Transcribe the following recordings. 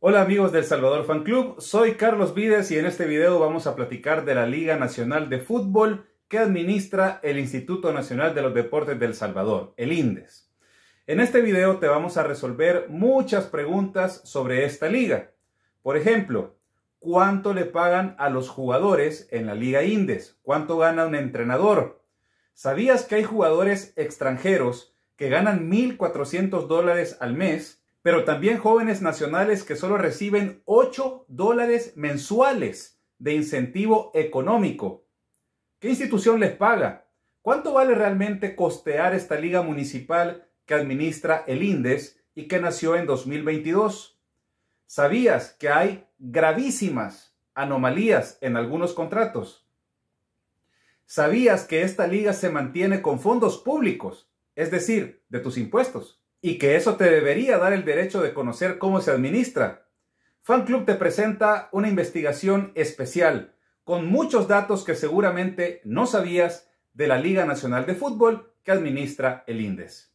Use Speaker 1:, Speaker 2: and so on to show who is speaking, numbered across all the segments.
Speaker 1: Hola amigos del Salvador Fan Club, soy Carlos Vides y en este video vamos a platicar de la Liga Nacional de Fútbol que administra el Instituto Nacional de los Deportes del Salvador, el INDES. En este video te vamos a resolver muchas preguntas sobre esta liga. Por ejemplo, ¿cuánto le pagan a los jugadores en la Liga INDES? ¿Cuánto gana un entrenador? ¿Sabías que hay jugadores extranjeros que ganan 1.400 dólares al mes? pero también jóvenes nacionales que solo reciben 8 dólares mensuales de incentivo económico. ¿Qué institución les paga? ¿Cuánto vale realmente costear esta liga municipal que administra el INDES y que nació en 2022? ¿Sabías que hay gravísimas anomalías en algunos contratos? ¿Sabías que esta liga se mantiene con fondos públicos, es decir, de tus impuestos? y que eso te debería dar el derecho de conocer cómo se administra. Fan Club te presenta una investigación especial con muchos datos que seguramente no sabías de la Liga Nacional de Fútbol que administra el INDES.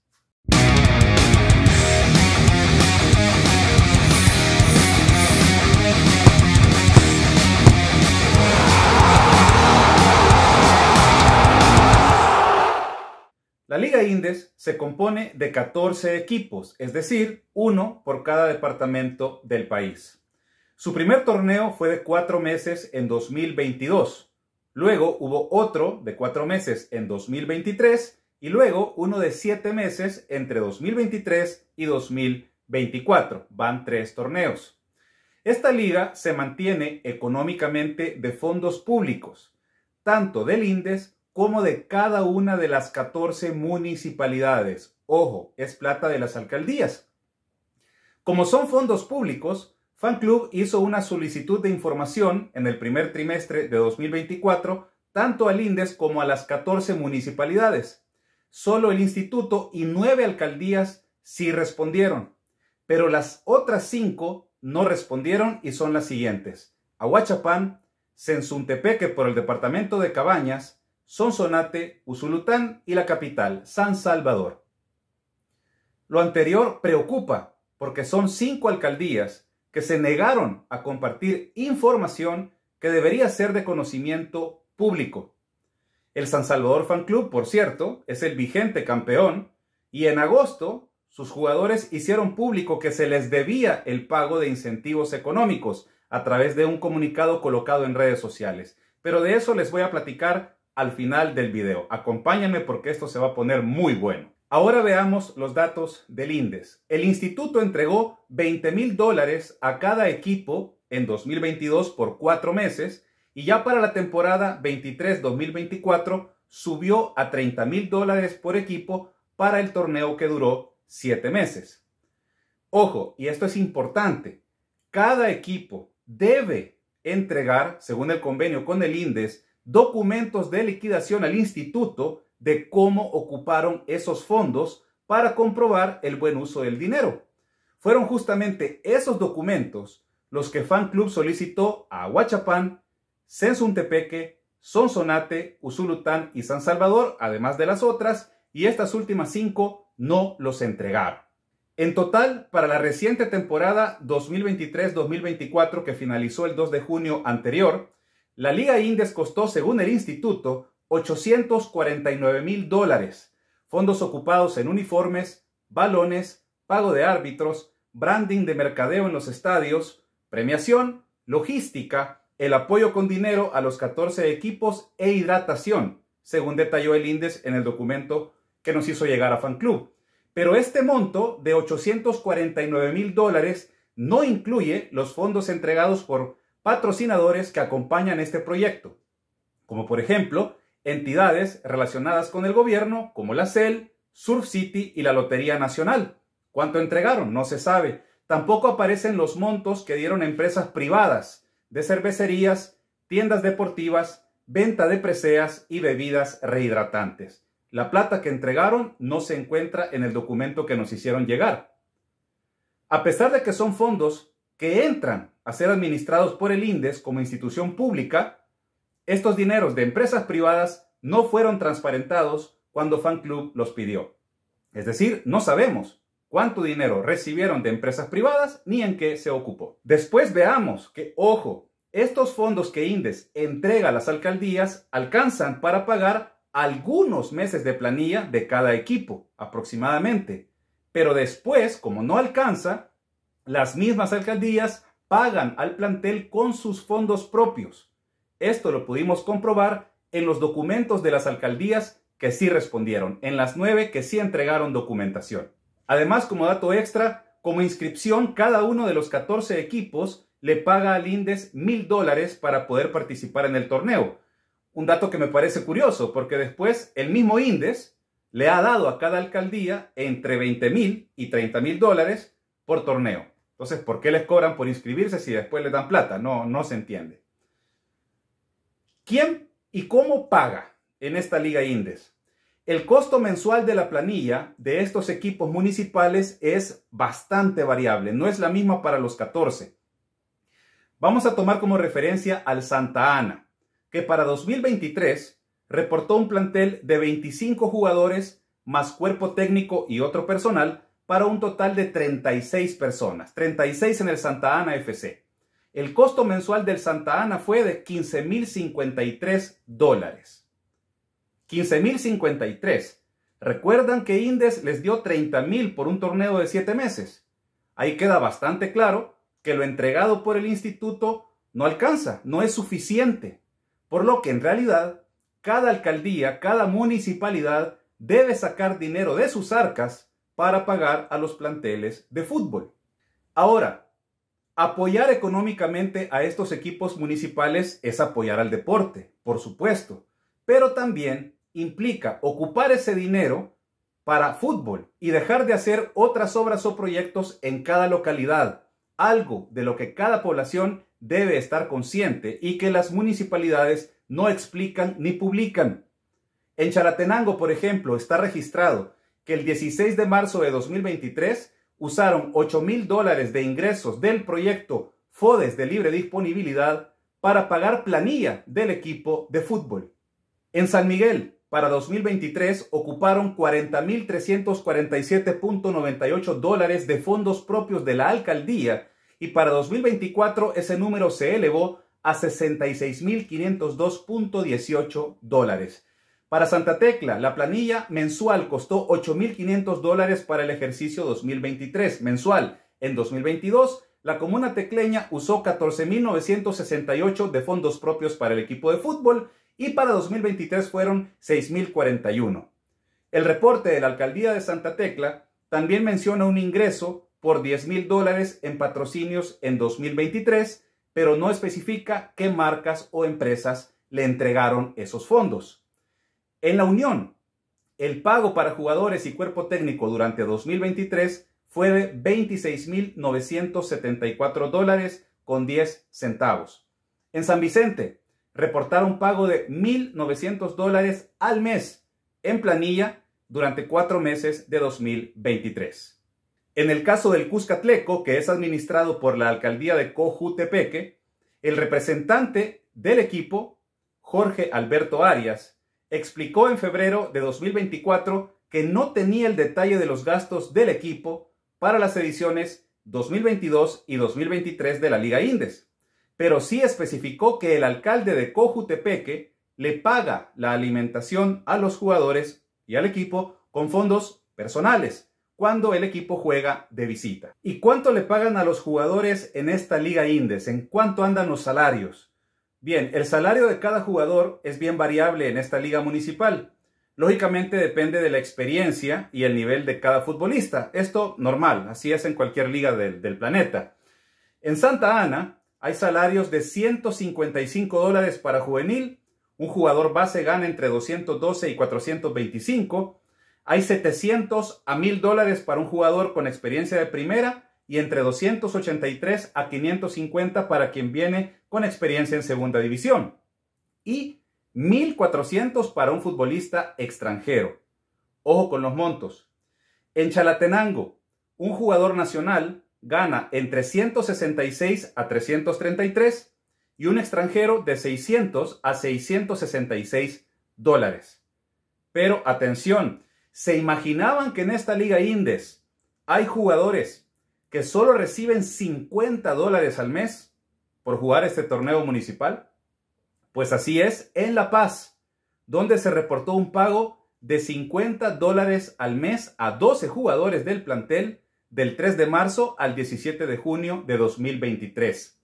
Speaker 1: La Liga Indes se compone de 14 equipos, es decir, uno por cada departamento del país. Su primer torneo fue de cuatro meses en 2022, luego hubo otro de cuatro meses en 2023 y luego uno de siete meses entre 2023 y 2024. Van tres torneos. Esta liga se mantiene económicamente de fondos públicos, tanto del INDES como de cada una de las 14 municipalidades. Ojo, es plata de las alcaldías. Como son fondos públicos, Fan hizo una solicitud de información en el primer trimestre de 2024 tanto al INDES como a las 14 municipalidades. Solo el instituto y nueve alcaldías sí respondieron, pero las otras cinco no respondieron y son las siguientes. Aguachapán, Sensuntepeque por el departamento de Cabañas, son Sonate, Usulután y la capital, San Salvador. Lo anterior preocupa porque son cinco alcaldías que se negaron a compartir información que debería ser de conocimiento público. El San Salvador Fan Club, por cierto, es el vigente campeón y en agosto sus jugadores hicieron público que se les debía el pago de incentivos económicos a través de un comunicado colocado en redes sociales. Pero de eso les voy a platicar al final del video. Acompáñame porque esto se va a poner muy bueno. Ahora veamos los datos del INDES. El instituto entregó 20 mil dólares a cada equipo en 2022 por cuatro meses y ya para la temporada 23-2024 subió a 30 mil dólares por equipo para el torneo que duró siete meses. Ojo, y esto es importante, cada equipo debe entregar, según el convenio con el INDES, documentos de liquidación al instituto de cómo ocuparon esos fondos para comprobar el buen uso del dinero. Fueron justamente esos documentos los que Fan Club solicitó a Huachapán, Sensuntepeque, Sonsonate, Usulután y San Salvador, además de las otras, y estas últimas cinco no los entregaron. En total, para la reciente temporada 2023-2024 que finalizó el 2 de junio anterior, la Liga Indes costó, según el instituto, 849 mil dólares, fondos ocupados en uniformes, balones, pago de árbitros, branding de mercadeo en los estadios, premiación, logística, el apoyo con dinero a los 14 equipos e hidratación, según detalló el INDES en el documento que nos hizo llegar a Fanclub. Pero este monto de 849 mil dólares no incluye los fondos entregados por patrocinadores que acompañan este proyecto, como por ejemplo entidades relacionadas con el gobierno como la CEL, Surf City y la Lotería Nacional. ¿Cuánto entregaron? No se sabe. Tampoco aparecen los montos que dieron empresas privadas de cervecerías, tiendas deportivas, venta de preseas y bebidas rehidratantes. La plata que entregaron no se encuentra en el documento que nos hicieron llegar. A pesar de que son fondos que entran a ser administrados por el INDES como institución pública, estos dineros de empresas privadas no fueron transparentados cuando Fan Club los pidió. Es decir, no sabemos cuánto dinero recibieron de empresas privadas ni en qué se ocupó. Después veamos que, ojo, estos fondos que INDES entrega a las alcaldías alcanzan para pagar algunos meses de planilla de cada equipo, aproximadamente. Pero después, como no alcanza, las mismas alcaldías pagan al plantel con sus fondos propios. Esto lo pudimos comprobar en los documentos de las alcaldías que sí respondieron, en las nueve que sí entregaron documentación. Además, como dato extra, como inscripción, cada uno de los 14 equipos le paga al Indes mil dólares para poder participar en el torneo. Un dato que me parece curioso, porque después el mismo Indes le ha dado a cada alcaldía entre 20 mil y 30 mil dólares por torneo. Entonces, ¿por qué les cobran por inscribirse si después les dan plata? No, no se entiende. ¿Quién y cómo paga en esta liga Indes? El costo mensual de la planilla de estos equipos municipales es bastante variable, no es la misma para los 14. Vamos a tomar como referencia al Santa Ana, que para 2023 reportó un plantel de 25 jugadores más cuerpo técnico y otro personal para un total de 36 personas, 36 en el Santa Ana FC. El costo mensual del Santa Ana fue de 15.053 dólares. 15.053. Recuerdan que Indes les dio 30.000 por un torneo de 7 meses. Ahí queda bastante claro que lo entregado por el instituto no alcanza, no es suficiente. Por lo que en realidad, cada alcaldía, cada municipalidad debe sacar dinero de sus arcas para pagar a los planteles de fútbol. Ahora, apoyar económicamente a estos equipos municipales es apoyar al deporte, por supuesto, pero también implica ocupar ese dinero para fútbol y dejar de hacer otras obras o proyectos en cada localidad, algo de lo que cada población debe estar consciente y que las municipalidades no explican ni publican. En Charatenango, por ejemplo, está registrado que el 16 de marzo de 2023 usaron 8 mil dólares de ingresos del proyecto FODES de libre disponibilidad para pagar planilla del equipo de fútbol. En San Miguel, para 2023 ocuparon 40.347.98 dólares de fondos propios de la alcaldía y para 2024 ese número se elevó a 66.502.18 dólares. Para Santa Tecla, la planilla mensual costó 8.500 dólares para el ejercicio 2023 mensual. En 2022, la comuna tecleña usó 14.968 de fondos propios para el equipo de fútbol y para 2023 fueron 6.041. El reporte de la alcaldía de Santa Tecla también menciona un ingreso por 10.000 dólares en patrocinios en 2023, pero no especifica qué marcas o empresas le entregaron esos fondos. En la Unión, el pago para jugadores y cuerpo técnico durante 2023 fue de 26.974 dólares con 10 centavos. En San Vicente, reportaron pago de 1.900 dólares al mes en planilla durante cuatro meses de 2023. En el caso del Cuscatleco, que es administrado por la alcaldía de Cojutepeque, el representante del equipo, Jorge Alberto Arias, explicó en febrero de 2024 que no tenía el detalle de los gastos del equipo para las ediciones 2022 y 2023 de la Liga Indes, pero sí especificó que el alcalde de Cojutepeque le paga la alimentación a los jugadores y al equipo con fondos personales cuando el equipo juega de visita. ¿Y cuánto le pagan a los jugadores en esta Liga Indes? ¿En cuánto andan los salarios? Bien, el salario de cada jugador es bien variable en esta liga municipal. Lógicamente depende de la experiencia y el nivel de cada futbolista. Esto normal, así es en cualquier liga del, planeta. En Santa Ana hay salarios de 155 dólares para juvenil, un jugador base gana entre 212 y 425, hay 700 a 1000 dólares para un jugador con experiencia de primera y entre 283 a 550 para quien viene con experiencia en segunda división y 1.400 para un futbolista extranjero. Ojo con los montos. En Chalatenango, un jugador nacional gana entre 166 a 333 y un extranjero de 600 a 666 dólares. Pero atención, ¿se imaginaban que en esta liga Indes hay jugadores que solo reciben 50 dólares al mes por jugar este torneo municipal? Pues así es en La Paz, donde se reportó un pago de 50 dólares al mes a 12 jugadores del plantel del 3 de marzo al 17 de junio de 2023.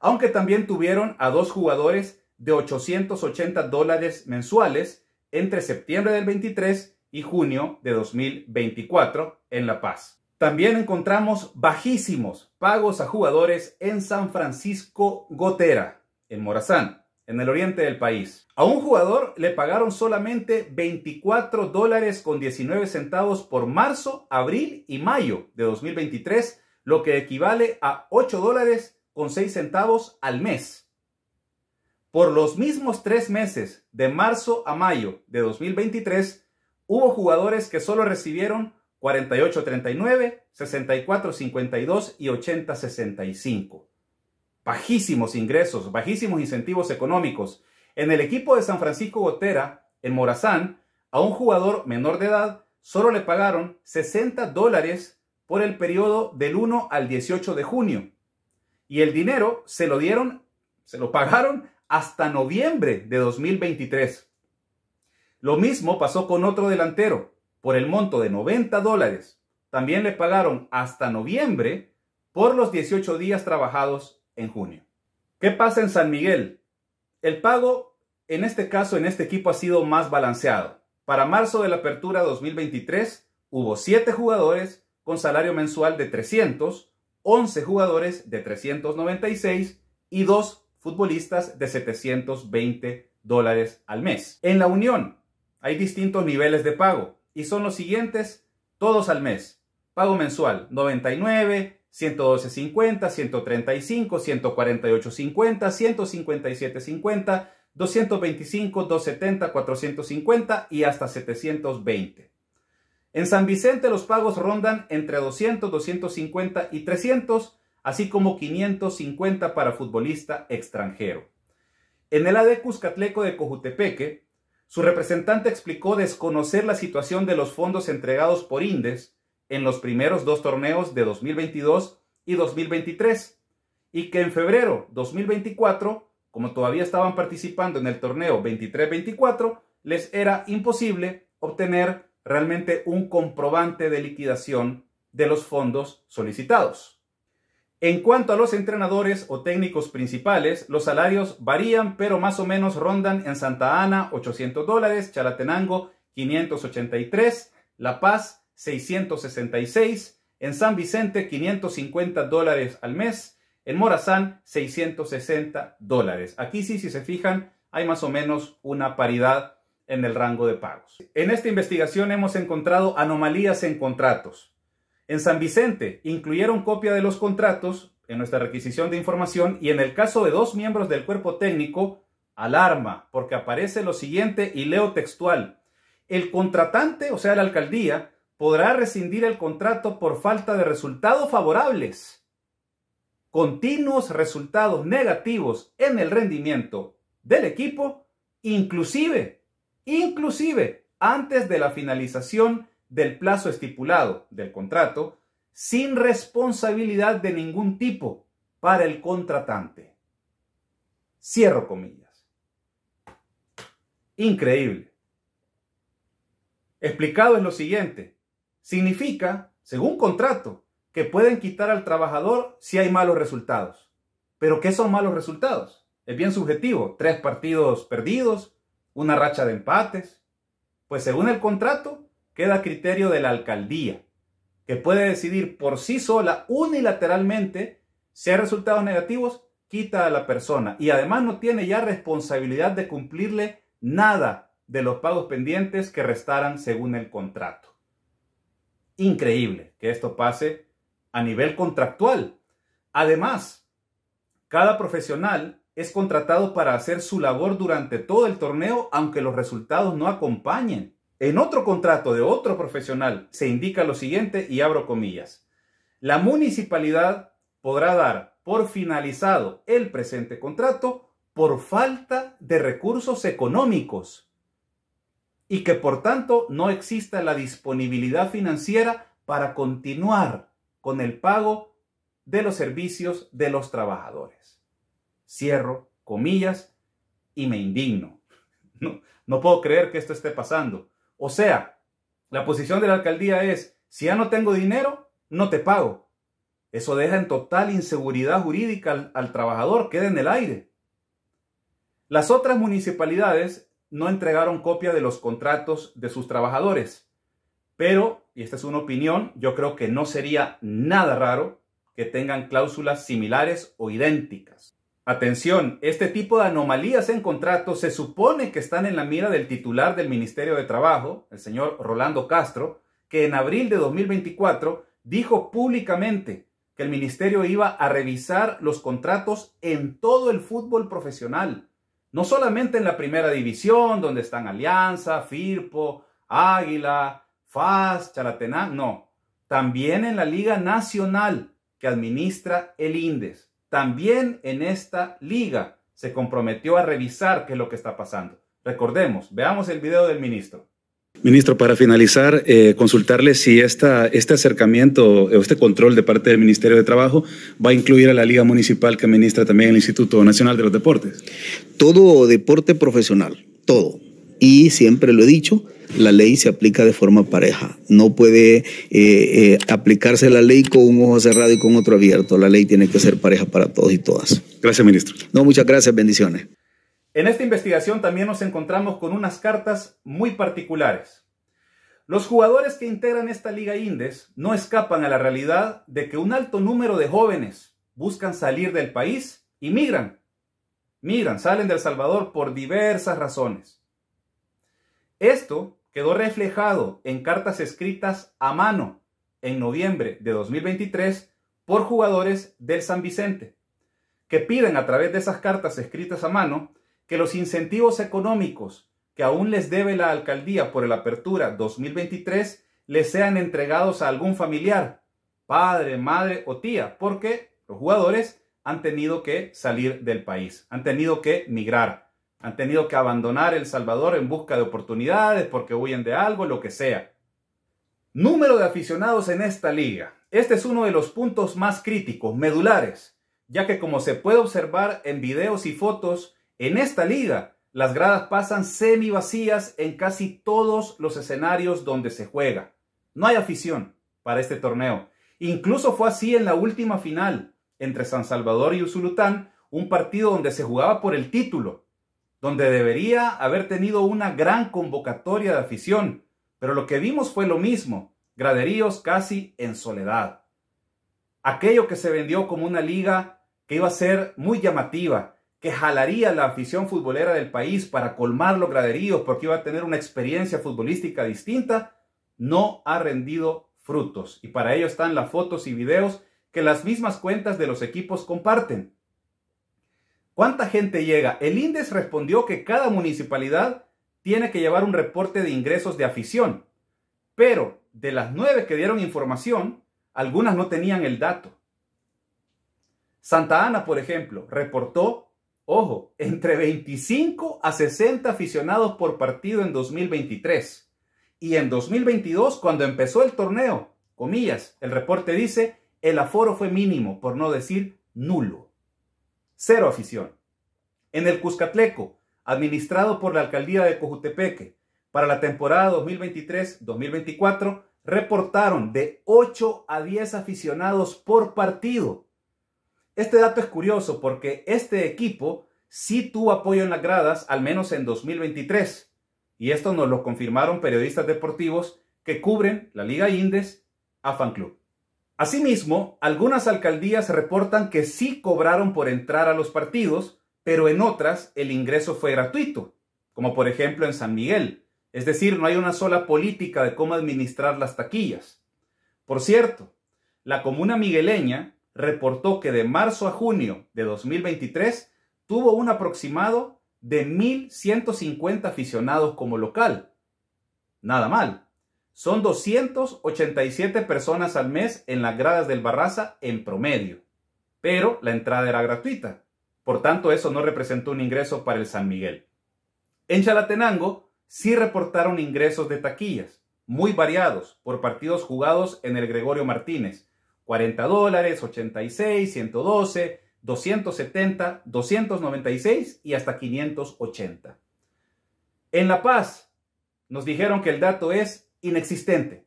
Speaker 1: Aunque también tuvieron a dos jugadores de 880 dólares mensuales entre septiembre del 23 y junio de 2024 en La Paz. También encontramos bajísimos pagos a jugadores en San Francisco Gotera, en Morazán, en el oriente del país. A un jugador le pagaron solamente 24 dólares con 19 centavos por marzo, abril y mayo de 2023, lo que equivale a 8 dólares con 6 centavos al mes. Por los mismos tres meses, de marzo a mayo de 2023, hubo jugadores que solo recibieron 48-39, 64-52 y 80-65. Bajísimos ingresos, bajísimos incentivos económicos. En el equipo de San Francisco Gotera, en Morazán, a un jugador menor de edad solo le pagaron 60 dólares por el periodo del 1 al 18 de junio. Y el dinero se lo dieron, se lo pagaron hasta noviembre de 2023. Lo mismo pasó con otro delantero, por el monto de 90 dólares. También le pagaron hasta noviembre por los 18 días trabajados en junio. ¿Qué pasa en San Miguel? El pago en este caso, en este equipo, ha sido más balanceado. Para marzo de la apertura 2023 hubo 7 jugadores con salario mensual de 300, 11 jugadores de 396 y 2 futbolistas de 720 dólares al mes. En la Unión hay distintos niveles de pago y son los siguientes todos al mes. Pago mensual 99, 112.50, 135, 148.50, 157.50, 225, 270, 450 y hasta 720. En San Vicente los pagos rondan entre 200, 250 y 300, así como 550 para futbolista extranjero. En el AD Cuscatleco de Cojutepeque, su representante explicó desconocer la situación de los fondos entregados por Indes en los primeros dos torneos de 2022 y 2023 y que en febrero 2024, como todavía estaban participando en el torneo 23-24, les era imposible obtener realmente un comprobante de liquidación de los fondos solicitados. En cuanto a los entrenadores o técnicos principales, los salarios varían, pero más o menos rondan en Santa Ana 800 dólares, Chalatenango 583, La Paz 666, en San Vicente 550 dólares al mes, en Morazán 660 dólares. Aquí sí, si se fijan, hay más o menos una paridad en el rango de pagos. En esta investigación hemos encontrado anomalías en contratos. En San Vicente incluyeron copia de los contratos en nuestra requisición de información y en el caso de dos miembros del cuerpo técnico, alarma, porque aparece lo siguiente y leo textual. El contratante, o sea, la alcaldía, podrá rescindir el contrato por falta de resultados favorables. Continuos resultados negativos en el rendimiento del equipo, inclusive, inclusive antes de la finalización del plazo estipulado del contrato sin responsabilidad de ningún tipo para el contratante. Cierro comillas. Increíble. Explicado es lo siguiente. Significa, según contrato, que pueden quitar al trabajador si hay malos resultados. Pero ¿qué son malos resultados? Es bien subjetivo. Tres partidos perdidos, una racha de empates. Pues según el contrato, queda a criterio de la alcaldía, que puede decidir por sí sola unilateralmente si hay resultados negativos, quita a la persona y además no tiene ya responsabilidad de cumplirle nada de los pagos pendientes que restaran según el contrato. Increíble que esto pase a nivel contractual. Además, cada profesional es contratado para hacer su labor durante todo el torneo aunque los resultados no acompañen. En otro contrato de otro profesional se indica lo siguiente y abro comillas. La municipalidad podrá dar por finalizado el presente contrato por falta de recursos económicos y que por tanto no exista la disponibilidad financiera para continuar con el pago de los servicios de los trabajadores. Cierro comillas y me indigno. No, no puedo creer que esto esté pasando. O sea, la posición de la alcaldía es, si ya no tengo dinero, no te pago. Eso deja en total inseguridad jurídica al, trabajador, queda en el aire. Las otras municipalidades no entregaron copia de los contratos de sus trabajadores, pero, y esta es una opinión, yo creo que no sería nada raro que tengan cláusulas similares o idénticas. Atención, este tipo de anomalías en contratos se supone que están en la mira del titular del Ministerio de Trabajo, el señor Rolando Castro, que en abril de 2024 dijo públicamente que el ministerio iba a revisar los contratos en todo el fútbol profesional, no solamente en la primera división, donde están Alianza, Firpo, Águila, FAS, Chalatenán, no, también en la Liga Nacional que administra el INDES también en esta liga se comprometió a revisar qué es lo que está pasando. Recordemos, veamos el video del ministro. Ministro, para finalizar, eh, consultarle si este acercamiento o este control de parte del Ministerio de Trabajo va a incluir a la Liga Municipal que administra también el Instituto Nacional de los Deportes. Todo deporte profesional, todo y siempre lo he dicho, la ley se aplica de forma pareja. No puede eh, eh, aplicarse la ley con un ojo cerrado y con otro abierto. La ley tiene que ser pareja para todos y todas. Gracias, ministro. No, muchas gracias. Bendiciones. En esta investigación también nos encontramos con unas cartas muy particulares. Los jugadores que integran esta Liga Indes no escapan a la realidad de que un alto número de jóvenes buscan salir del país y migran. Migran, salen de El Salvador por diversas razones. Esto quedó reflejado en cartas escritas a mano en noviembre de 2023 por jugadores del San Vicente, que piden a través de esas cartas escritas a mano que los incentivos económicos que aún les debe la alcaldía por la apertura 2023 les sean entregados a algún familiar, padre, madre o tía, porque los jugadores han tenido que salir del país, han tenido que migrar. Han tenido que abandonar El Salvador en busca de oportunidades porque huyen de algo, lo que sea. Número de aficionados en esta liga. Este es uno de los puntos más críticos, medulares, ya que como se puede observar en videos y fotos, en esta liga las gradas pasan semi vacías en casi todos los escenarios donde se juega. No hay afición para este torneo. Incluso fue así en la última final entre San Salvador y Usulután, un partido donde se jugaba por el título donde debería haber tenido una gran convocatoria de afición, pero lo que vimos fue lo mismo, graderíos casi en soledad. Aquello que se vendió como una liga que iba a ser muy llamativa, que jalaría la afición futbolera del país para colmar los graderíos porque iba a tener una experiencia futbolística distinta, no ha rendido frutos. Y para ello están las fotos y videos que las mismas cuentas de los equipos comparten. ¿Cuánta gente llega? El INDES respondió que cada municipalidad tiene que llevar un reporte de ingresos de afición, pero de las nueve que dieron información, algunas no tenían el dato. Santa Ana, por ejemplo, reportó, ojo, entre 25 a 60 aficionados por partido en 2023. Y en 2022, cuando empezó el torneo, comillas, el reporte dice, el aforo fue mínimo, por no decir nulo cero afición. En el Cuscatleco, administrado por la alcaldía de Cojutepeque, para la temporada 2023-2024 reportaron de 8 a 10 aficionados por partido. Este dato es curioso porque este equipo sí tuvo apoyo en las gradas, al menos en 2023. Y esto nos lo confirmaron periodistas deportivos que cubren la Liga Indes a Club. Asimismo, algunas alcaldías reportan que sí cobraron por entrar a los partidos, pero en otras el ingreso fue gratuito, como por ejemplo en San Miguel. Es decir, no hay una sola política de cómo administrar las taquillas. Por cierto, la comuna migueleña reportó que de marzo a junio de 2023 tuvo un aproximado de 1.150 aficionados como local. Nada mal. Son 287 personas al mes en las gradas del Barraza en promedio, pero la entrada era gratuita. Por tanto, eso no representó un ingreso para el San Miguel. En Chalatenango sí reportaron ingresos de taquillas, muy variados, por partidos jugados en el Gregorio Martínez. 40 dólares, 86, 112, 270, 296 y hasta 580. En La Paz, nos dijeron que el dato es inexistente.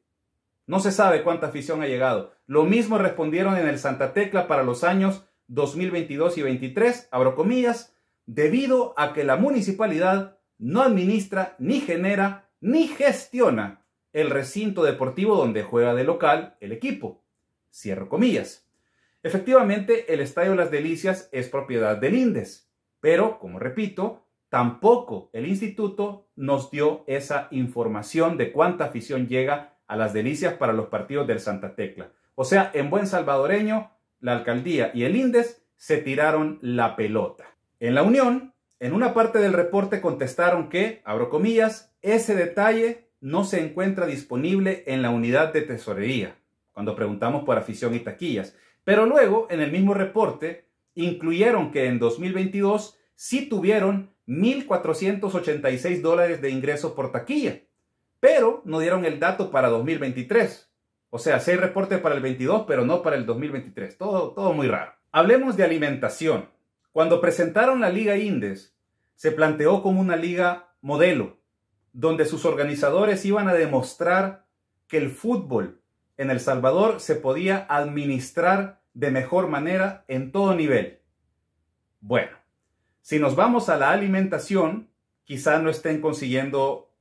Speaker 1: No se sabe cuánta afición ha llegado. Lo mismo respondieron en el Santa Tecla para los años 2022 y 2023, abro comillas, debido a que la municipalidad no administra, ni genera, ni gestiona el recinto deportivo donde juega de local el equipo. Cierro comillas. Efectivamente, el Estadio Las Delicias es propiedad del Indes, pero, como repito, Tampoco el instituto nos dio esa información de cuánta afición llega a las delicias para los partidos del Santa Tecla. O sea, en buen salvadoreño, la alcaldía y el INDES se tiraron la pelota. En la Unión, en una parte del reporte contestaron que, abro comillas, ese detalle no se encuentra disponible en la unidad de tesorería, cuando preguntamos por afición y taquillas. Pero luego, en el mismo reporte, incluyeron que en 2022 sí tuvieron 1.486 dólares de ingresos por taquilla, pero no dieron el dato para 2023. O sea, seis reportes para el 22, pero no para el 2023. Todo, todo muy raro. Hablemos de alimentación. Cuando presentaron la Liga Indes, se planteó como una liga modelo, donde sus organizadores iban a demostrar que el fútbol en El Salvador se podía administrar de mejor manera en todo nivel. Bueno, si nos vamos a la alimentación, quizá no estén consiguiendo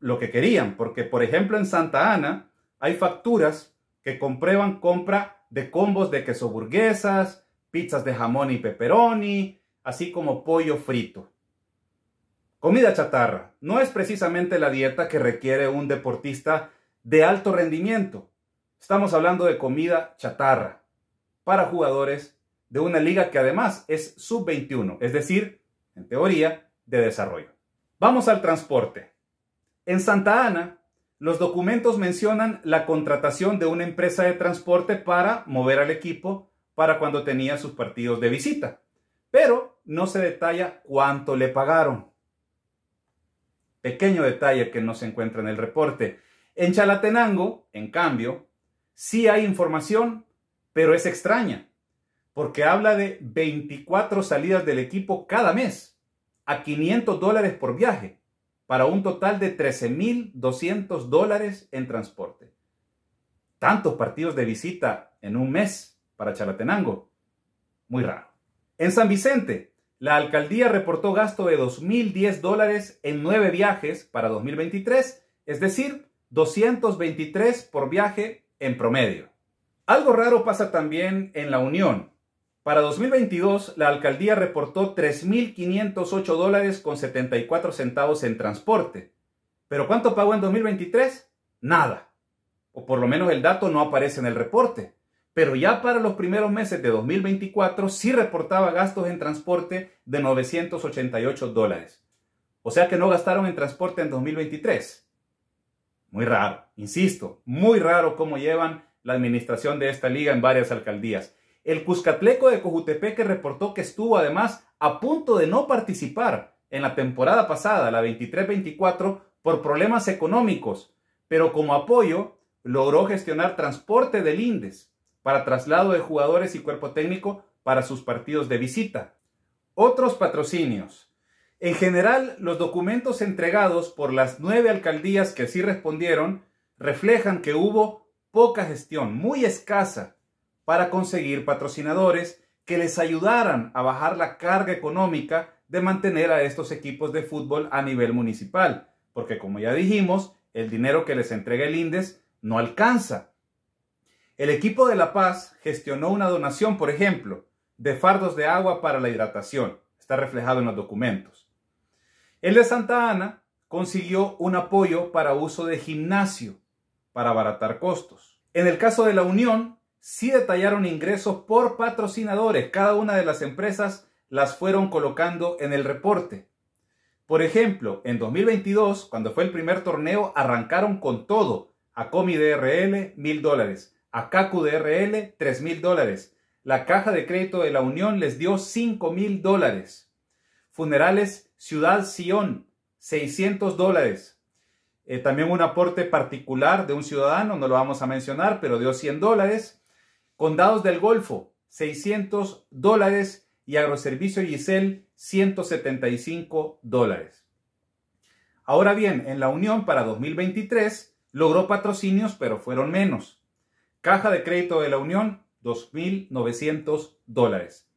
Speaker 1: lo que querían, porque por ejemplo en Santa Ana hay facturas que comprueban compra de combos de queso burguesas, pizzas de jamón y pepperoni, así como pollo frito. Comida chatarra no es precisamente la dieta que requiere un deportista de alto rendimiento. Estamos hablando de comida chatarra para jugadores de una liga que además es sub-21, es decir, en teoría, de desarrollo. Vamos al transporte. En Santa Ana, los documentos mencionan la contratación de una empresa de transporte para mover al equipo para cuando tenía sus partidos de visita, pero no se detalla cuánto le pagaron. Pequeño detalle que no se encuentra en el reporte. En Chalatenango, en cambio, sí hay información, pero es extraña porque habla de 24 salidas del equipo cada mes a 500 dólares por viaje, para un total de 13.200 dólares en transporte. Tantos partidos de visita en un mes para Chalatenango. Muy raro. En San Vicente, la alcaldía reportó gasto de 2.010 dólares en nueve viajes para 2023, es decir, 223 por viaje en promedio. Algo raro pasa también en La Unión, para 2022, la alcaldía reportó 3.508 dólares con 74 centavos en transporte. ¿Pero cuánto pagó en 2023? Nada. O por lo menos el dato no aparece en el reporte. Pero ya para los primeros meses de 2024 sí reportaba gastos en transporte de 988 dólares. O sea que no gastaron en transporte en 2023. Muy raro, insisto, muy raro cómo llevan la administración de esta liga en varias alcaldías. El Cuscatleco de Cojutepeque reportó que estuvo además a punto de no participar en la temporada pasada, la 23-24, por problemas económicos, pero como apoyo logró gestionar transporte del Indes para traslado de jugadores y cuerpo técnico para sus partidos de visita. Otros patrocinios. En general, los documentos entregados por las nueve alcaldías que sí respondieron reflejan que hubo poca gestión, muy escasa, para conseguir patrocinadores que les ayudaran a bajar la carga económica de mantener a estos equipos de fútbol a nivel municipal, porque como ya dijimos, el dinero que les entrega el INDES no alcanza. El equipo de La Paz gestionó una donación, por ejemplo, de fardos de agua para la hidratación. Está reflejado en los documentos. El de Santa Ana consiguió un apoyo para uso de gimnasio, para abaratar costos. En el caso de la Unión, sí detallaron ingresos por patrocinadores. Cada una de las empresas las fueron colocando en el reporte. Por ejemplo, en 2022, cuando fue el primer torneo, arrancaron con todo. A Comi DRL, mil dólares. A Kaku DRL, tres mil dólares. La Caja de Crédito de la Unión les dio cinco mil dólares. Funerales Ciudad Sion, 600 dólares. Eh, también un aporte particular de un ciudadano, no lo vamos a mencionar, pero dio 100 dólares. Condados del Golfo, 600 dólares y Agroservicio Giselle, 175 dólares. Ahora bien, en la Unión para 2023 logró patrocinios, pero fueron menos. Caja de Crédito de la Unión, 2.900 dólares.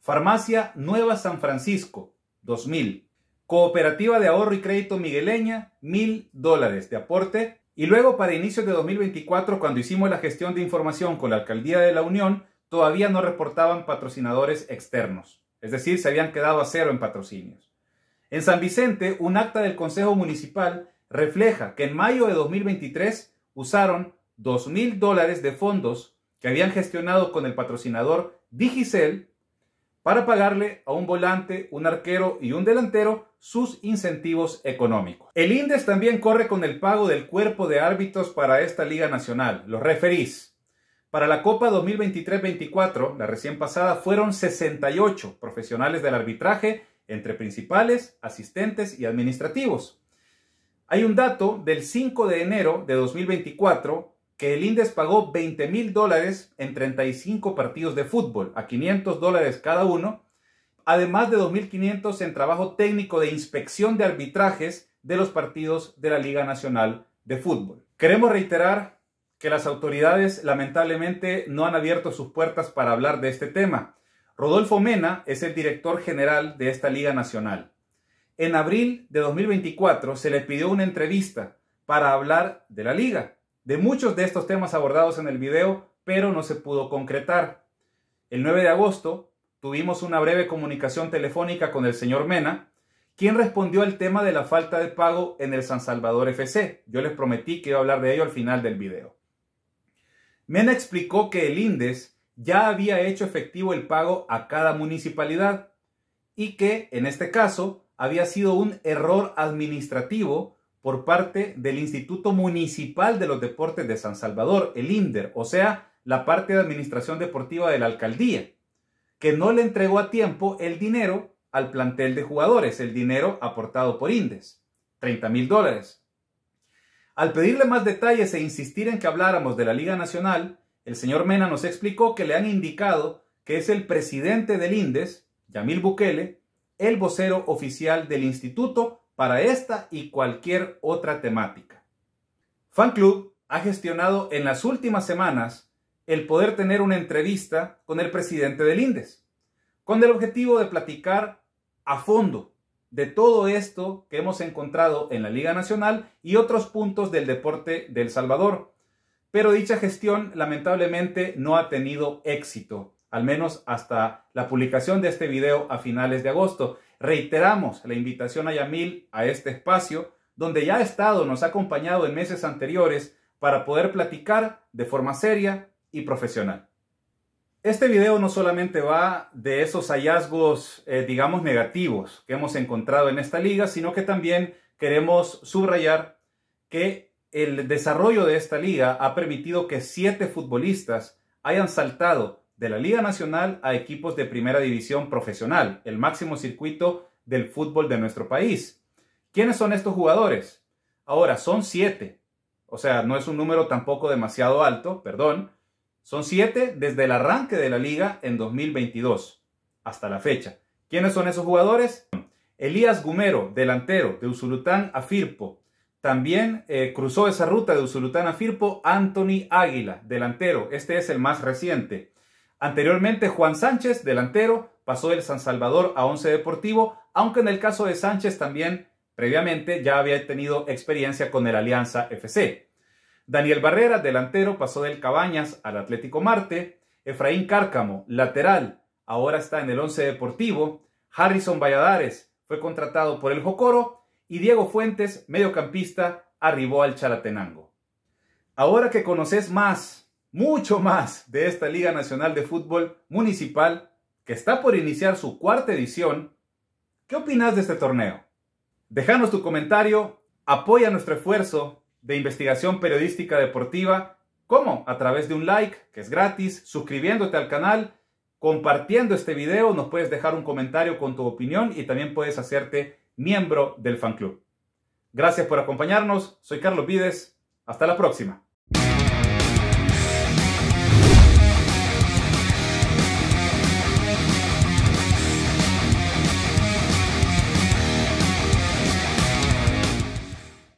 Speaker 1: Farmacia Nueva San Francisco, 2.000. Cooperativa de Ahorro y Crédito Migueleña, 1.000 dólares de aporte y luego para inicios de 2024, cuando hicimos la gestión de información con la Alcaldía de la Unión, todavía no reportaban patrocinadores externos, es decir, se habían quedado a cero en patrocinios. En San Vicente, un acta del Consejo Municipal refleja que en mayo de 2023 usaron 2.000 dólares de fondos que habían gestionado con el patrocinador Digicel para pagarle a un volante, un arquero y un delantero sus incentivos económicos. El INDES también corre con el pago del cuerpo de árbitros para esta Liga Nacional, los referís. Para la Copa 2023-24, la recién pasada, fueron 68 profesionales del arbitraje, entre principales, asistentes y administrativos. Hay un dato del 5 de enero de 2024 que el Indes pagó 20 mil dólares en 35 partidos de fútbol, a 500 dólares cada uno, además de 2.500 en trabajo técnico de inspección de arbitrajes de los partidos de la Liga Nacional de Fútbol. Queremos reiterar que las autoridades lamentablemente no han abierto sus puertas para hablar de este tema. Rodolfo Mena es el director general de esta Liga Nacional. En abril de 2024 se le pidió una entrevista para hablar de la liga de muchos de estos temas abordados en el video, pero no se pudo concretar. El 9 de agosto tuvimos una breve comunicación telefónica con el señor Mena, quien respondió al tema de la falta de pago en el San Salvador FC. Yo les prometí que iba a hablar de ello al final del video. Mena explicó que el INDES ya había hecho efectivo el pago a cada municipalidad y que, en este caso, había sido un error administrativo por parte del Instituto Municipal de los Deportes de San Salvador, el INDER, o sea, la parte de administración deportiva de la alcaldía, que no le entregó a tiempo el dinero al plantel de jugadores, el dinero aportado por Indes, 30 mil dólares. Al pedirle más detalles e insistir en que habláramos de la Liga Nacional, el señor Mena nos explicó que le han indicado que es el presidente del Indes, Yamil Bukele, el vocero oficial del instituto para esta y cualquier otra temática. Fan ha gestionado en las últimas semanas el poder tener una entrevista con el presidente del INDES, con el objetivo de platicar a fondo de todo esto que hemos encontrado en la Liga Nacional y otros puntos del deporte del Salvador. Pero dicha gestión lamentablemente no ha tenido éxito, al menos hasta la publicación de este video a finales de agosto. Reiteramos la invitación a Yamil a este espacio, donde ya ha estado, nos ha acompañado en meses anteriores para poder platicar de forma seria y profesional. Este video no solamente va de esos hallazgos, eh, digamos, negativos que hemos encontrado en esta liga, sino que también queremos subrayar que el desarrollo de esta liga ha permitido que siete futbolistas hayan saltado de la Liga Nacional a equipos de primera división profesional, el máximo circuito del fútbol de nuestro país. ¿Quiénes son estos jugadores? Ahora, son siete. O sea, no es un número tampoco demasiado alto, perdón. Son siete desde el arranque de la liga en 2022 hasta la fecha. ¿Quiénes son esos jugadores? Elías Gumero, delantero de Usulután a Firpo. También eh, cruzó esa ruta de Usulután a Firpo Anthony Águila, delantero. Este es el más reciente. Anteriormente, Juan Sánchez, delantero, pasó del San Salvador a Once Deportivo, aunque en el caso de Sánchez también previamente ya había tenido experiencia con el Alianza FC. Daniel Barrera, delantero, pasó del Cabañas al Atlético Marte. Efraín Cárcamo, lateral, ahora está en el Once Deportivo. Harrison Valladares fue contratado por el Jocoro. Y Diego Fuentes, mediocampista, arribó al Charatenango. Ahora que conoces más mucho más de esta Liga Nacional de Fútbol Municipal que está por iniciar su cuarta edición. ¿Qué opinas de este torneo? Déjanos tu comentario, apoya nuestro esfuerzo de investigación periodística deportiva, como a través de un like, que es gratis, suscribiéndote al canal, compartiendo este video, nos puedes dejar un comentario con tu opinión y también puedes hacerte miembro del fan club. Gracias por acompañarnos, soy Carlos Vides, hasta la próxima.